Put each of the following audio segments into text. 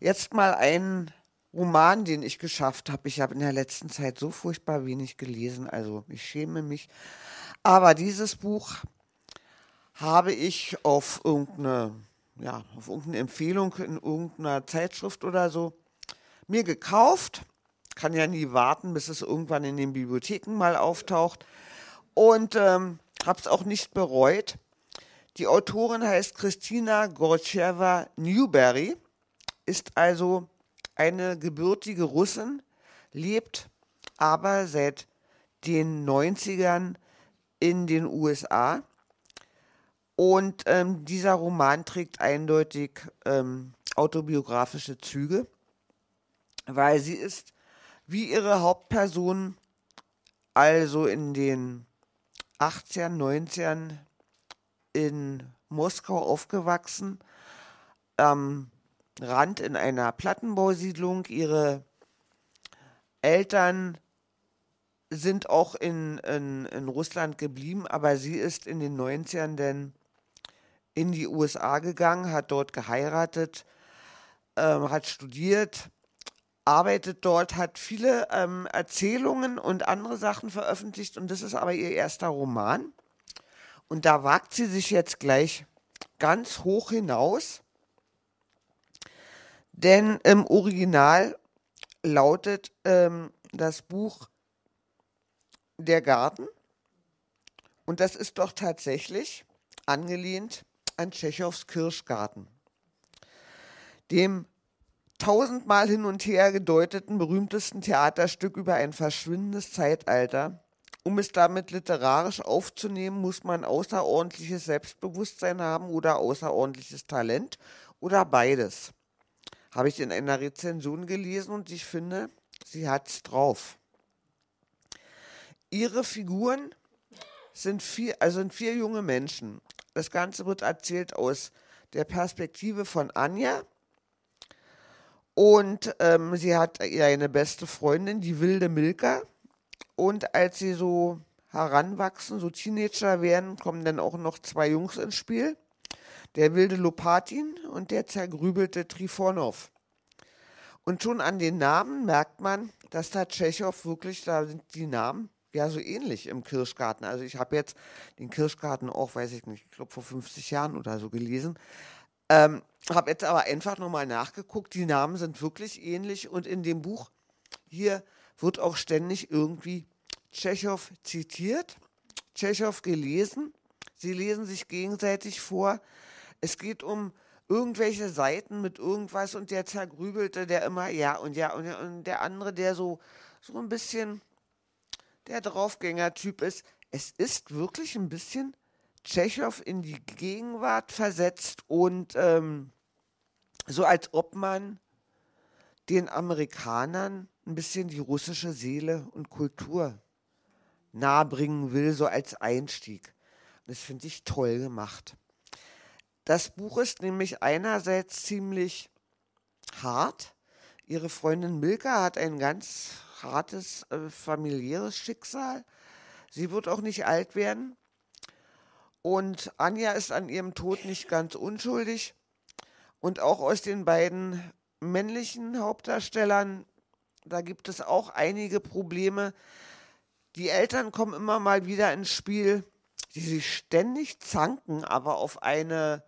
jetzt mal einen Roman, den ich geschafft habe. Ich habe in der letzten Zeit so furchtbar wenig gelesen, also ich schäme mich. Aber dieses Buch habe ich auf irgendeine, ja, auf irgendeine Empfehlung in irgendeiner Zeitschrift oder so mir gekauft. Kann ja nie warten, bis es irgendwann in den Bibliotheken mal auftaucht. Und ähm, habe es auch nicht bereut. Die Autorin heißt Christina Gorcheva Newberry ist also eine gebürtige Russin, lebt aber seit den 90ern in den USA. Und ähm, dieser Roman trägt eindeutig ähm, autobiografische Züge, weil sie ist wie ihre Hauptperson also in den 18 19ern in Moskau aufgewachsen, ähm, Rand in einer Plattenbausiedlung. Ihre Eltern sind auch in, in, in Russland geblieben, aber sie ist in den 90ern denn in die USA gegangen, hat dort geheiratet, ähm, hat studiert, arbeitet dort, hat viele ähm, Erzählungen und andere Sachen veröffentlicht und das ist aber ihr erster Roman. Und da wagt sie sich jetzt gleich ganz hoch hinaus denn im Original lautet ähm, das Buch Der Garten. Und das ist doch tatsächlich angelehnt an Tschechows Kirschgarten, dem tausendmal hin und her gedeuteten berühmtesten Theaterstück über ein verschwindendes Zeitalter. Um es damit literarisch aufzunehmen, muss man außerordentliches Selbstbewusstsein haben oder außerordentliches Talent oder beides habe ich in einer Rezension gelesen und ich finde, sie hat's drauf. Ihre Figuren sind vier, also sind vier junge Menschen. Das Ganze wird erzählt aus der Perspektive von Anja. Und ähm, sie hat eine beste Freundin, die wilde Milka. Und als sie so heranwachsen, so Teenager werden, kommen dann auch noch zwei Jungs ins Spiel der wilde Lopatin und der zergrübelte Trifonow. Und schon an den Namen merkt man, dass da Tschechow wirklich, da sind die Namen ja so ähnlich im Kirschgarten. Also ich habe jetzt den Kirschgarten auch, weiß ich nicht, ich glaube vor 50 Jahren oder so gelesen. Ähm, habe jetzt aber einfach nochmal nachgeguckt, die Namen sind wirklich ähnlich und in dem Buch hier wird auch ständig irgendwie Tschechow zitiert, Tschechow gelesen. Sie lesen sich gegenseitig vor es geht um irgendwelche Seiten mit irgendwas und der zergrübelte, der immer ja und ja und, ja, und der andere, der so, so ein bisschen der Draufgänger-Typ ist. Es ist wirklich ein bisschen Tschechow in die Gegenwart versetzt und ähm, so als ob man den Amerikanern ein bisschen die russische Seele und Kultur nahebringen will, so als Einstieg. Das finde ich toll gemacht. Das Buch ist nämlich einerseits ziemlich hart. Ihre Freundin Milka hat ein ganz hartes äh, familiäres Schicksal. Sie wird auch nicht alt werden. Und Anja ist an ihrem Tod nicht ganz unschuldig. Und auch aus den beiden männlichen Hauptdarstellern, da gibt es auch einige Probleme. Die Eltern kommen immer mal wieder ins Spiel, die sich ständig zanken, aber auf eine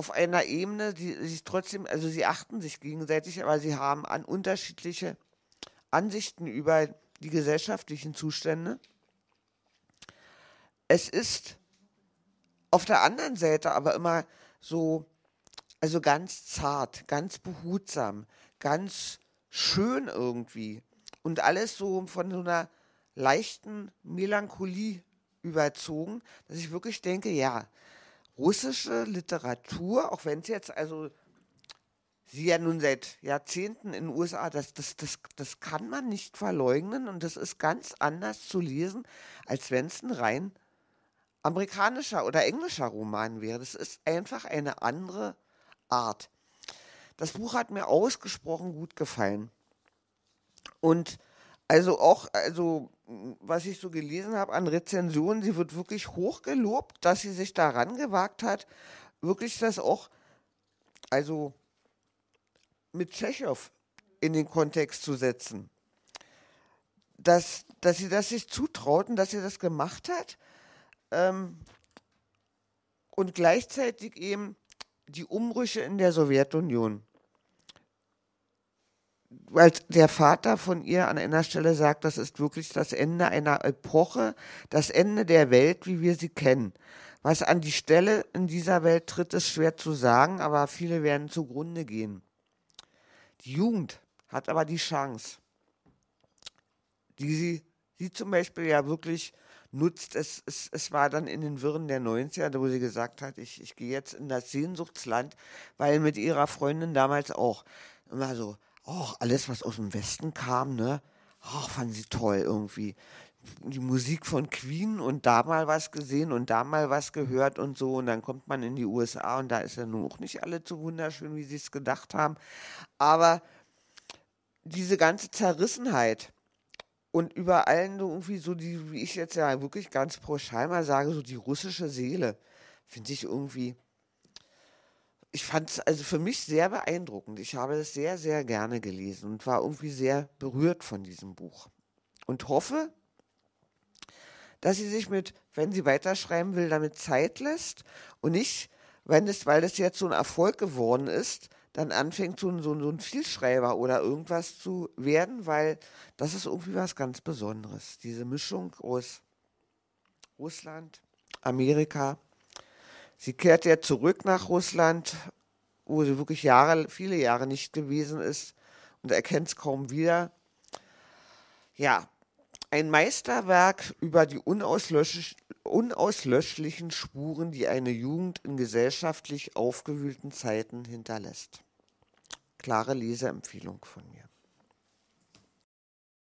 auf einer Ebene, die sich trotzdem, also sie achten sich gegenseitig, aber sie haben an unterschiedliche Ansichten über die gesellschaftlichen Zustände. Es ist auf der anderen Seite aber immer so, also ganz zart, ganz behutsam, ganz schön irgendwie und alles so von so einer leichten Melancholie überzogen, dass ich wirklich denke, ja, russische Literatur, auch wenn es jetzt, also sie ja nun seit Jahrzehnten in den USA, das, das, das, das kann man nicht verleugnen und das ist ganz anders zu lesen, als wenn es ein rein amerikanischer oder englischer Roman wäre. Das ist einfach eine andere Art. Das Buch hat mir ausgesprochen gut gefallen. Und also auch, also was ich so gelesen habe an Rezensionen, sie wird wirklich hoch gelobt, dass sie sich daran gewagt hat, wirklich das auch, also mit Tschechow in den Kontext zu setzen. Dass, dass sie das sich zutrauten, dass sie das gemacht hat ähm, und gleichzeitig eben die Umbrüche in der Sowjetunion weil der Vater von ihr an einer Stelle sagt, das ist wirklich das Ende einer Epoche, das Ende der Welt, wie wir sie kennen. Was an die Stelle in dieser Welt tritt, ist schwer zu sagen, aber viele werden zugrunde gehen. Die Jugend hat aber die Chance, die sie, sie zum Beispiel ja wirklich nutzt. Es, es, es war dann in den Wirren der 90er, wo sie gesagt hat, ich, ich gehe jetzt in das Sehnsuchtsland, weil mit ihrer Freundin damals auch immer so, auch alles, was aus dem Westen kam, ne, ach, fanden sie toll irgendwie. Die Musik von Queen und da mal was gesehen und da mal was gehört und so. Und dann kommt man in die USA und da ist ja nun auch nicht alle so wunderschön, wie sie es gedacht haben. Aber diese ganze Zerrissenheit und über allen irgendwie so die, wie ich jetzt ja wirklich ganz pauschal mal sage, so die russische Seele, finde ich irgendwie ich fand es also für mich sehr beeindruckend. Ich habe es sehr, sehr gerne gelesen und war irgendwie sehr berührt von diesem Buch. Und hoffe, dass sie sich mit, wenn sie weiterschreiben will, damit Zeit lässt und nicht, wenn es, weil das jetzt so ein Erfolg geworden ist, dann anfängt, so ein, so, ein Vielschreiber oder irgendwas zu werden, weil das ist irgendwie was ganz Besonderes. Diese Mischung aus Russland, Amerika, Sie kehrt ja zurück nach Russland, wo sie wirklich Jahre, viele Jahre nicht gewesen ist und erkennt es kaum wieder. Ja, ein Meisterwerk über die unauslösch unauslöschlichen Spuren, die eine Jugend in gesellschaftlich aufgewühlten Zeiten hinterlässt. Klare Leseempfehlung von mir.